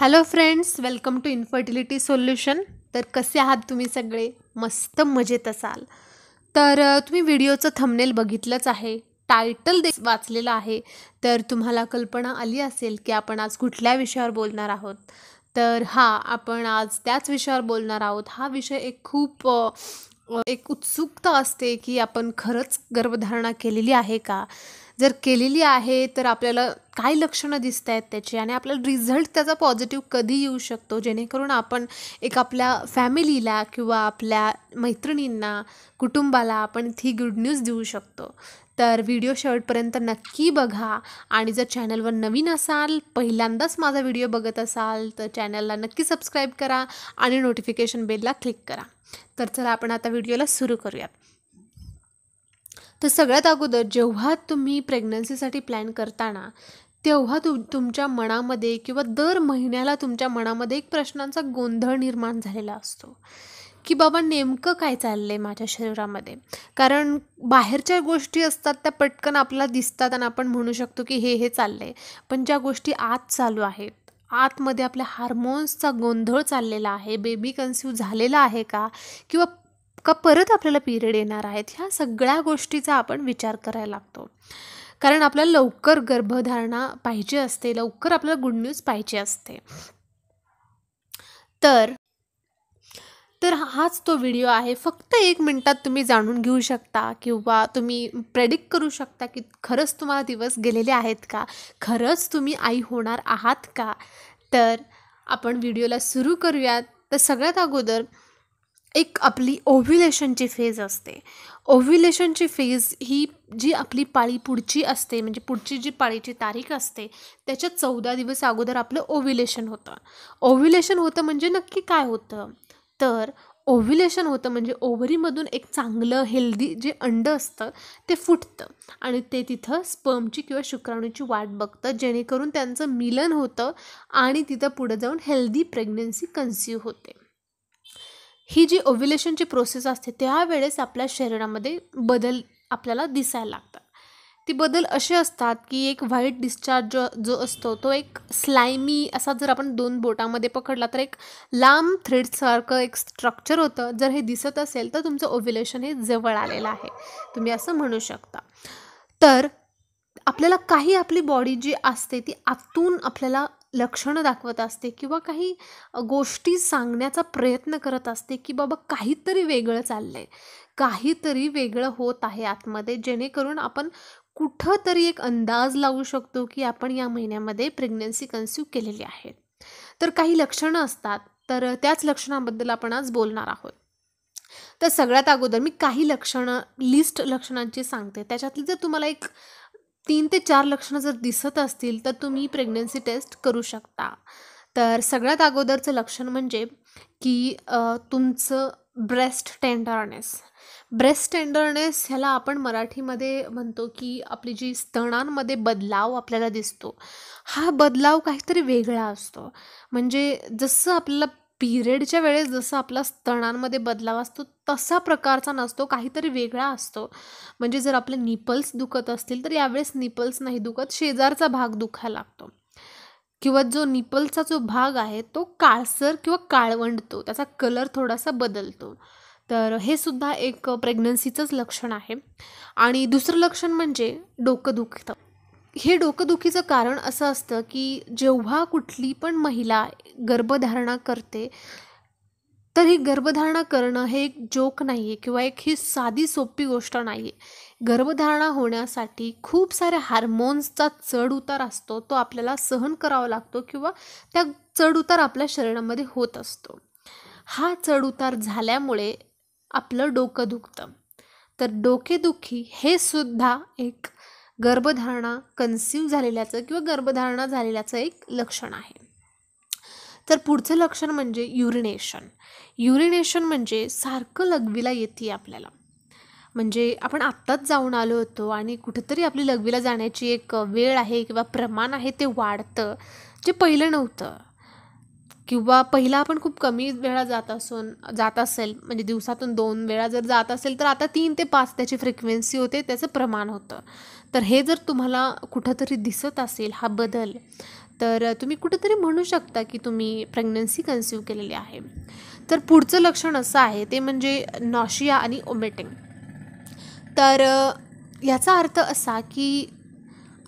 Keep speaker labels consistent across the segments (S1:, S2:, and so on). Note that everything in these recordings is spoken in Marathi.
S1: hello friends welcome to infertility solution तर कसे आहात तुम्ही सगळे मस्त मजेत असाल तर तुम्ही व्हिडिओचं थंबनेल बघितलंच आहे टायटल दे वाचलेलं आहे तर तुम्हाला कल्पना आली असेल की आपण आज कुठल्या विषयावर बोलणार आहोत तर हा आपण आज त्याच विषयावर बोलणार आहोत हा विषय एक खूप एक उत्सुकता असते की आपण खरंच गर्भधारणा केलेली आहे का जर केलेली आहे तर आपल्याला काय लक्षणं दिसत आहेत त्याची आणि आपला रिझल्ट त्याचा पॉझिटिव्ह कधी येऊ शकतो जेणेकरून आपण एक आपल्या फॅमिलीला किंवा आपल्या मैत्रिणींना कुटुंबाला आपण ती गुड न्यूज देऊ शकतो तर व्हिडिओ शेवटपर्यंत नक्की बघा आणि जर चॅनलवर नवीन असाल पहिल्यांदाच माझा व्हिडिओ बघत असाल तर चॅनलला नक्की सबस्क्राईब करा आणि नोटिफिकेशन बेलला क्लिक करा तर चला आपण आता व्हिडिओला सुरू करूयात तर सगळ्यात अगोदर जेव्हा तुम्ही प्रेग्नन्सीसाठी प्लॅन करताना तेव्हा तु तुमच्या मनामध्ये किंवा दर महिन्याला तुमच्या मनामध्ये एक प्रश्नांचा गोंधळ निर्माण झालेला असतो की बाबा नेमकं काय चाललं आहे माझ्या शरीरामध्ये कारण बाहेरच्या गोष्टी असतात त्या पटकन आपल्याला दिसतात आणि आपण म्हणू शकतो की हे हे चाललं आहे पण ज्या गोष्टी आत चालू आहेत आतमध्ये आपल्या हार्मोन्सचा गोंधळ चाललेला आहे बेबी कन्स्यू झालेला आहे का किंवा का परत आपल्याला पिरियड येणार आहेत ह्या सगळ्या गोष्टीचा आपण विचार करायला लागतो कारण आपल्याला लवकर गर्भधारणा पाहिजे असते लवकर आपल्याला गुड न्यूज पाहिजे असते तर तर हाच तो व्हिडिओ आहे फक्त एक मिनटात तुम्ही जाणून घेऊ शकता किंवा तुम्ही प्रेडिक्ट करू शकता की खरंच तुम्हाला दिवस गेलेले आहेत का खरंच तुम्ही आई होणार आहात का तर आपण व्हिडिओला सुरू करूयात तर सगळ्यात अगोदर एक आपली ओव्ह्युलेशनची फेज असते ओव्ह्युलेशनची फेज ही जी आपली पाळी पुढची असते म्हणजे पुढची जी पाळीची तारीख असते त्याच्या चौदा दिवस अगोदर आपलं ओव्ह्युलेशन होतं ओव्ह्युलेशन होतं म्हणजे नक्की काय होतं तर ओव्ह्युलेशन होतं म्हणजे ओव्हरीमधून एक चांगलं हेल्दी जे अंड असतं ते फुटतं आणि ते तिथं स्पर्मची किंवा शुक्राणूची वाट बघतं जेणेकरून त्यांचं मिलन होतं आणि तिथं पुढं जाऊन हेल्दी प्रेग्नन्सी कन्स्यू होते ही जी ओव्युलेशनची प्रोसेस असते त्यावेळेस आपल्या शरीरामध्ये बदल आपल्याला दिसायला लागतात ती बदल असे असतात की एक व्हाईट डिस्चार्ज जो जो असतो तो एक स्लायमी असा जर आपण दोन बोटामध्ये पकडला तर एक लांब थ्रेडसारखं एक स्ट्रक्चर होतं जर हे दिसत असेल तर तुमचं ओव्युलेशन हे जवळ आलेलं आहे तुम्ही असं म्हणू शकता तर आपल्याला काही आपली बॉडी जी असते ती आतून आपल्याला लक्षणं दाखवत असते किंवा काही गोष्टी सांगण्याचा प्रयत्न करत असते की बाबा काहीतरी वेगळं चाललंय आहे काहीतरी वेगळं होत आहे आतमध्ये जेणेकरून आपण कुठं तरी एक अंदाज लावू शकतो की आपण या महिन्यामध्ये प्रेग्नन्सी कन्स्यू केलेली आहे तर काही लक्षणं असतात तर त्याच लक्षणाबद्दल आपण आज बोलणार आहोत तर सगळ्यात अगोदर मी काही लक्षणं लिस्ट लक्षणांची सांगते त्याच्यातली जर तुम्हाला एक तीन ते चार लक्षणं जर दिसत असतील तर तुम्ही प्रेग्नन्सी टेस्ट करू शकता तर सगळ्यात अगोदरचं लक्षण म्हणजे की तुमचं ब्रेस्ट टेंडरनेस ब्रेस्ट टेंडरनेस ह्याला आपण मराठीमध्ये म्हणतो की आपली जी स्तनांमध्ये बदलाव आपल्याला दिसतो हा बदलाव काहीतरी वेगळा असतो म्हणजे जसं आपल्याला पिरियडच्या वेळेस जसं आपला स्तनांमध्ये बदलाव असतो तसा प्रकारचा नसतो काहीतरी वेगळा असतो म्हणजे जर आपले निपल्स दुखत असतील तर यावेळेस निपल्स नाही दुखत शेजारचा भाग दुखायला लागतो किंवा जो निपल्सचा जो भाग आहे तो काळसर किंवा काळवंडतो त्याचा कलर थोडासा बदलतो तर हे सुद्धा एक प्रेग्नन्सीचंच लक्षण आहे आणि दुसरं लक्षण म्हणजे डोकं दुखतं हे डोकंदुखीचं कारण असं असतं की जेव्हा कुठली पण महिला गर्भधारणा करते तर ही गर्भधारणा करणं हे एक जोक नाही आहे किंवा एक ही साधी सोपी गोष्ट नाही आहे गर्भधारणा होण्यासाठी खूप साऱ्या हार्मोन्सचा चढउतार असतो तो आपल्याला सहन करावा लागतो किंवा त्या चढउतार आपल्या शरीरामध्ये होत असतो हा चढउतार झाल्यामुळे आपलं डोकं दुखतं तर डोकेदुखी हे सुद्धा एक गर्भधारणा कन्सिव्ह झालेल्याचं किंवा गर्भधारणा झालेल्याचं एक लक्षण आहे तर पुढचं लक्षण म्हणजे युरिनेशन युरिनेशन म्हणजे सारखं लघवीला येते आपल्याला म्हणजे आपण आत्ताच जाऊन आलो होतो आणि कुठंतरी आपली लघवीला जाण्याची एक वेळ आहे किंवा प्रमाण आहे ते वाढतं जे पहिलं नव्हतं किंवा पहिला आपण खूप कमी वेळा जात असून जात असेल म्हणजे दिवसातून दोन वेळा जर जात असेल तर आता तीन ते पाच त्याची फ्रिक्वेन्सी होते त्याचं प्रमाण होतं तर हे जर तुम्हाला कुठंतरी दिसत असेल हा बदल तर तुम्ही कुठंतरी म्हणू शकता की तुम्ही प्रेग्नन्सी कन्सिव्ह केलेली आहे तर पुढचं लक्षण असं आहे ते म्हणजे नॉशिया आणि ओमेटिंग तर याचा अर्थ असा की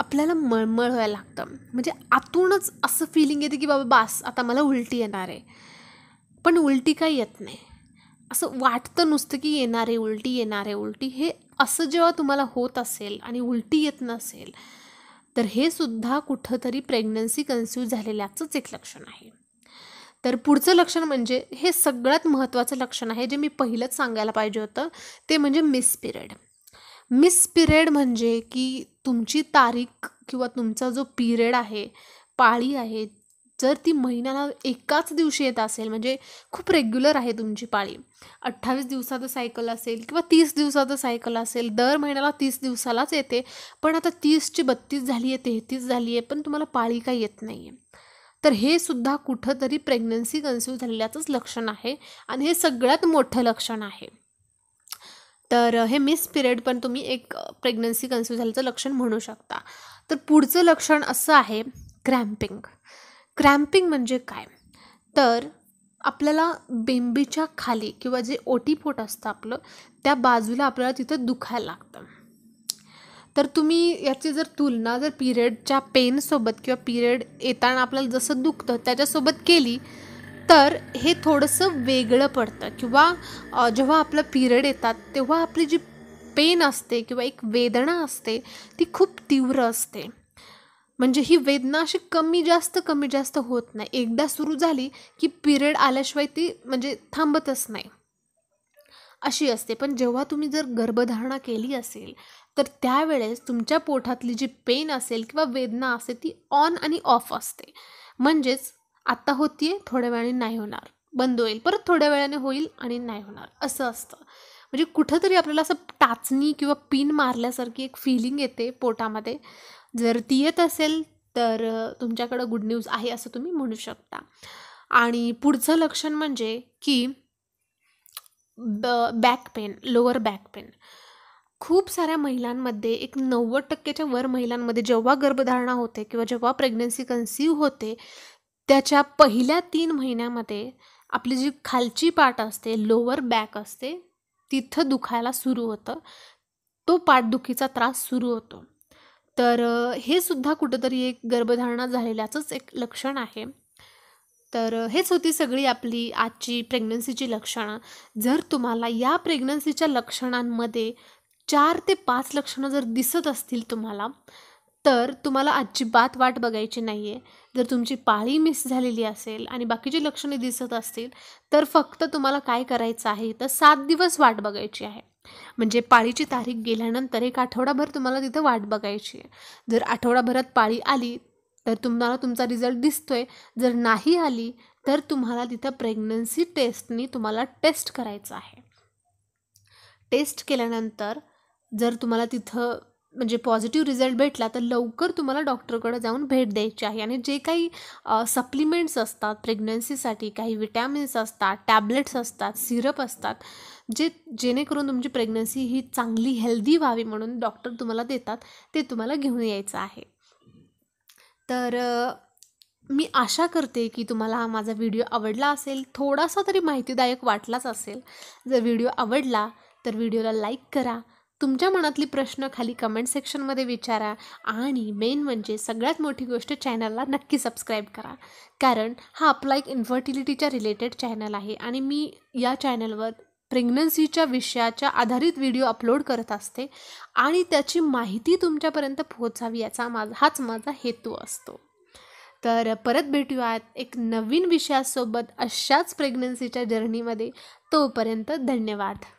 S1: आपल्याला मळमळ व्हायला लागतं म्हणजे आतूनच असं फिलिंग येते की बाबा बास आता मला उलटी येणार आहे पण उलटी काही येत नाही असं वाटतं नुसतं की येणार आहे उलटी येणार आहे उलटी हे असं जेव्हा तुम्हाला होत असेल आणि उलटी येत नसेल तर हे सुद्धा कुठंतरी प्रेग्नन्सी कन्स्यू झालेल्याचंच एक लक्षण आहे तर पुढचं लक्षण म्हणजे हे सगळ्यात महत्त्वाचं लक्षण आहे जे मी पहिलंच सांगायला पाहिजे होतं ते म्हणजे मिस पिरियड मिस पिरियड म्हणजे की तुमची तारीख किंवा तुमचा जो पिरियड आहे पाळी आहे जर ती महिन्याला एकाच दिवशी येत असेल म्हणजे खूप रेग्युलर आहे तुमची पाळी अठ्ठावीस दिवसाचं सायकल असेल किंवा तीस दिवसाचं सायकल असेल दर महिन्याला तीस दिवसालाच येते पण आता तीसची बत्तीस झाली आहे तेहतीस झाली आहे पण तुम्हाला पाळी काही येत नाही आहे तर हे सुद्धा कुठंतरी प्रेग्नन्सी कन्सिव्ह झालेल्याचंच लक्षण आहे आणि हे सगळ्यात मोठं लक्षण आहे तर हे मिस पिरियड पण तुम्ही एक प्रेग्नन्सी कन्स्यू झाल्याचं लक्षण म्हणू शकता तर पुढचं लक्षण असं आहे क्रॅम्पिंग क्रॅम्पिंग म्हणजे काय तर आपल्याला बेंबीच्या खाली किंवा जे ओटीपोट असतं आपलं त्या बाजूला आपल्याला तिथं दुखायला लागतं तर तुम्ही याची जर तुलना जर पिरियडच्या पेनसोबत किंवा पिरियड येताना आपल्याला जसं दुखतं त्याच्यासोबत केली तर हे थोडंसं वेगळं पडतं किंवा जेव्हा आपलं पिरियड येतात तेव्हा आपली जी पेन असते किंवा एक वेदना असते ती खूप तीव्र असते म्हणजे ही वेदना अशी कमी जास्त कमी जास्त होत नाही एकदा सुरू झाली की पिरियड आल्याशिवाय ती म्हणजे थांबतच नाही अशी असते पण जेव्हा तुम्ही जर गर्भधारणा केली असेल तर त्यावेळेस तुमच्या पोटातली जी पेन असेल किंवा वेदना असेल ती ऑन आणि ऑफ असते म्हणजेच आत्ता होतीये थोड्या वेळाने नाही होणार बंद होईल परत थोड्या वेळाने होईल आणि नाही होणार असं असतं म्हणजे कुठंतरी आपल्याला असं टाचणी किंवा पिन मारल्यासारखी एक फिलिंग येते पोटामध्ये जर ती येत असेल तर तुमच्याकडं गुड न्यूज आहे असं तुम्ही म्हणू शकता आणि पुढचं लक्षण म्हणजे की ब back pain lower back pain खूप साऱ्या महिलांमध्ये एक नव्वद टक्क्याच्या वर महिलांमध्ये जेव्हा गर्भधारणा होते किंवा जेव्हा प्रेग्नन्सी कन्सिव्ह होते त्याच्या पहिल्या तीन महिन्यामध्ये आपली जी खालची पाठ असते लोअर बॅक असते तिथं दुखायला सुरू होतं तो पाठदुखीचा त्रास सुरू होतो तर हे सुद्धा कुठंतरी एक गर्भधारणा झालेल्याचंच एक लक्षण आहे तर हेच होती सगळी आपली आजची प्रेग्नन्सीची लक्षणं जर तुम्हाला या प्रेग्नन्सीच्या लक्षणांमध्ये चार ते पाच लक्षणं जर दिसत असतील तुम्हाला तर तुम्हाला अजिबात वाट बघायची नाही आहे जर तुमची पाळी मिस झालेली असेल आणि बाकीची लक्षणे दिसत असतील तर फक्त तुम्हाला काय करायचं आहे तर सात दिवस वाट बघायची आहे म्हणजे पाळीची तारीख गेल्यानंतर एक आठवडाभर तुम्हाला तिथं वाट बघायची आहे जर आठवडाभरात पाळी आली तर तुम्हाला तुमचा रिझल्ट दिसतोय जर नाही आली तर तुम्हाला तिथं प्रेग्नन्सी टेस्टनी तुम्हाला टेस्ट करायचं आहे टेस्ट केल्यानंतर जर तुम्हाला तिथं म्हणजे पॉझिटिव्ह रिझल्ट भेटला तर लवकर तुम्हाला डॉक्टरकडे जाऊन भेट द्यायची आहे आणि जे काही सप्लिमेंट्स असतात प्रेग्नन्सीसाठी काही विटॅमिन्स असतात टॅबलेट्स असतात सिरप असतात जे जेणेकरून तुमची प्रेग्नन्सी ही चांगली हेल्दी व्हावी म्हणून डॉक्टर तुम्हाला देतात ते तुम्हाला घेऊन यायचं आहे तर मी आशा करते की तुम्हाला हा माझा व्हिडिओ आवडला असेल थोडासा तरी माहितीदायक वाटलाच असेल जर व्हिडिओ आवडला तर व्हिडिओला लाईक करा तुमच्या मनातली प्रश्न खाली कमेंट सेक्शनमध्ये विचारा आणि मेन म्हणजे सगळ्यात मोठी गोष्ट चॅनलला नक्की सबस्क्राईब करा कारण हा आपला एक इन्फर्टिलिटीच्या रिलेटेड चॅनल आहे आणि मी या चॅनलवर प्रेग्नन्सीच्या विषयाच्या आधारित व्हिडिओ अपलोड करत असते आणि त्याची माहिती तुमच्यापर्यंत पोहोचावी याचा माझा हाच माझा हेतू असतो तर परत भेटूयात एक नवीन विषयासोबत अशाच प्रेग्नन्सीच्या जर्नीमध्ये तोपर्यंत धन्यवाद